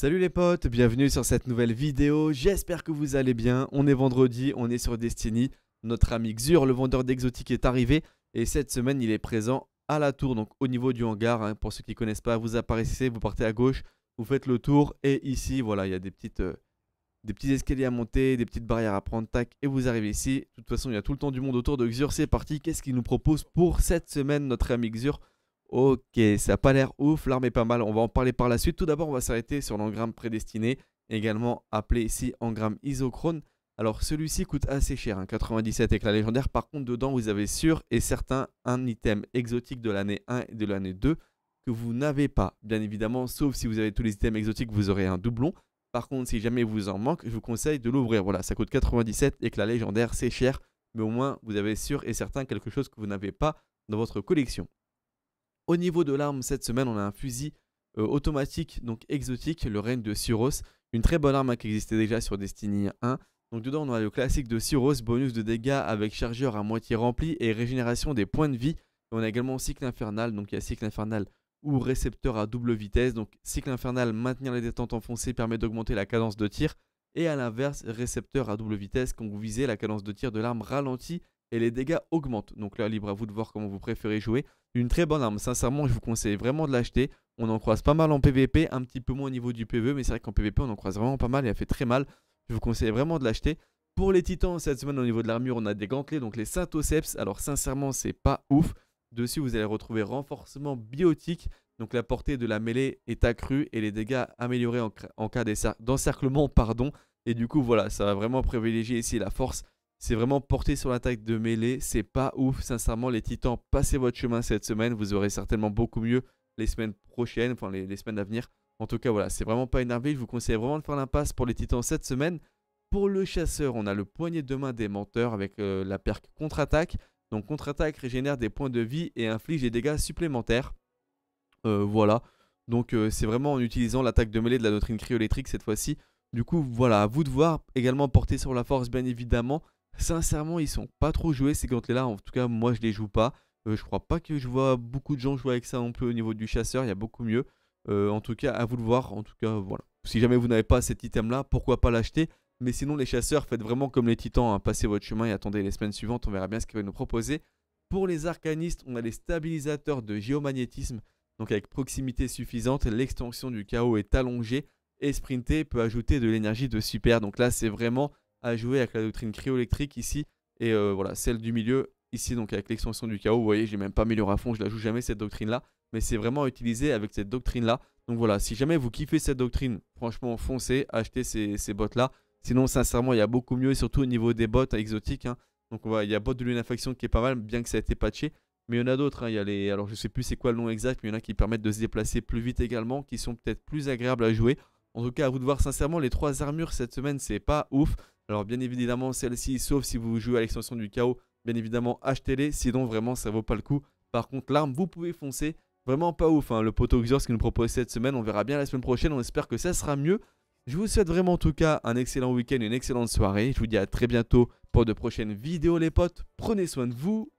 Salut les potes, bienvenue sur cette nouvelle vidéo, j'espère que vous allez bien, on est vendredi, on est sur Destiny, notre ami Xur, le vendeur d'exotiques est arrivé et cette semaine il est présent à la tour, donc au niveau du hangar, hein. pour ceux qui ne connaissent pas, vous apparaissez, vous partez à gauche, vous faites le tour et ici voilà il y a des petites... Euh, des petits escaliers à monter, des petites barrières à prendre, tac, et vous arrivez ici. De toute façon, il y a tout le temps du monde autour de Xur. C'est parti, qu'est-ce qu'il nous propose pour cette semaine, notre ami Xur Ok, ça n'a pas l'air ouf, l'arme est pas mal, on va en parler par la suite. Tout d'abord, on va s'arrêter sur l'engramme prédestiné, également appelé ici engramme isochrone. Alors celui-ci coûte assez cher, 97 hein, éclats légendaire. Par contre, dedans, vous avez sûr et certain un item exotique de l'année 1 et de l'année 2 que vous n'avez pas. Bien évidemment, sauf si vous avez tous les items exotiques, vous aurez un doublon. Par contre, si jamais vous en manque, je vous conseille de l'ouvrir. Voilà, ça coûte 97 éclats légendaire. c'est cher, mais au moins vous avez sûr et certain quelque chose que vous n'avez pas dans votre collection. Au niveau de l'arme, cette semaine, on a un fusil euh, automatique, donc exotique, le règne de Syros. Une très bonne arme qui existait déjà sur Destiny 1. Donc dedans, on a le classique de Syros, bonus de dégâts avec chargeur à moitié rempli et régénération des points de vie. Et on a également cycle infernal, donc il y a cycle infernal ou récepteur à double vitesse. Donc cycle infernal, maintenir les détentes enfoncées permet d'augmenter la cadence de tir. Et à l'inverse, récepteur à double vitesse, quand vous visez, la cadence de tir de l'arme ralentit et les dégâts augmentent. Donc là, libre à vous de voir comment vous préférez jouer. Une très bonne arme, sincèrement, je vous conseille vraiment de l'acheter. On en croise pas mal en PVP, un petit peu moins au niveau du PvE, mais c'est vrai qu'en PVP, on en croise vraiment pas mal et elle fait très mal. Je vous conseille vraiment de l'acheter. Pour les titans, cette semaine, au niveau de l'armure, on a des gantelets, donc les Synthoceps. Alors sincèrement, c'est pas ouf. Dessus, vous allez retrouver renforcement biotique. Donc la portée de la mêlée est accrue et les dégâts améliorés en, en cas d'encerclement. Pardon. Et du coup, voilà, ça va vraiment privilégier ici la force c'est vraiment porté sur l'attaque de mêlée. C'est pas ouf, sincèrement. Les Titans, passez votre chemin cette semaine. Vous aurez certainement beaucoup mieux les semaines prochaines, enfin les, semaines à venir. En tout cas, voilà, c'est vraiment pas énervé. Je vous conseille vraiment de faire l'impasse pour les Titans cette semaine. Pour le chasseur, on a le poignet de main des menteurs avec euh, la perque contre-attaque. Donc contre-attaque régénère des points de vie et inflige des dégâts supplémentaires. Euh, voilà. Donc euh, c'est vraiment en utilisant l'attaque de mêlée de la doctrine cryoélectrique cette fois-ci. Du coup, voilà, à vous de voir. Également porté sur la force, bien évidemment. Sincèrement, ils sont pas trop joués ces gantelets-là. En tout cas, moi, je les joue pas. Je euh, je crois pas que je vois beaucoup de gens jouer avec ça non plus au niveau du chasseur. Il y a beaucoup mieux. Euh, en tout cas, à vous le voir. En tout cas, voilà. Si jamais vous n'avez pas cet item-là, pourquoi pas l'acheter Mais sinon, les chasseurs, faites vraiment comme les titans. Hein. Passez votre chemin et attendez les semaines suivantes. On verra bien ce qu'ils vont nous proposer. Pour les arcanistes, on a les stabilisateurs de géomagnétisme. Donc avec proximité suffisante, l'extension du chaos est allongée et sprinter peut ajouter de l'énergie de super. Donc là, c'est vraiment à jouer avec la doctrine cryo électrique ici et euh, voilà celle du milieu ici donc avec l'extension du chaos. Vous voyez, j'ai même pas mis le à fond, je la joue jamais cette doctrine là, mais c'est vraiment utilisé avec cette doctrine là. Donc voilà, si jamais vous kiffez cette doctrine, franchement foncez, achetez ces, ces là. Sinon, sincèrement, il y a beaucoup mieux, et surtout au niveau des bottes exotiques. Hein. Donc voilà, il y a bot de lune faction qui est pas mal, bien que ça a été patché. Mais il y en a d'autres, hein. il y a les... alors je sais plus c'est quoi le nom exact, mais il y en a qui permettent de se déplacer plus vite également, qui sont peut-être plus agréables à jouer. En tout cas, à vous de voir sincèrement, les trois armures cette semaine, c'est pas ouf. Alors bien évidemment celle-ci, sauf si vous jouez à l'extension du chaos, bien évidemment achetez-les, sinon vraiment ça vaut pas le coup. Par contre l'arme, vous pouvez foncer, vraiment pas ouf hein, le poteau ce qui nous propose cette semaine, on verra bien la semaine prochaine, on espère que ça sera mieux. Je vous souhaite vraiment en tout cas un excellent week-end, une excellente soirée, je vous dis à très bientôt pour de prochaines vidéos les potes, prenez soin de vous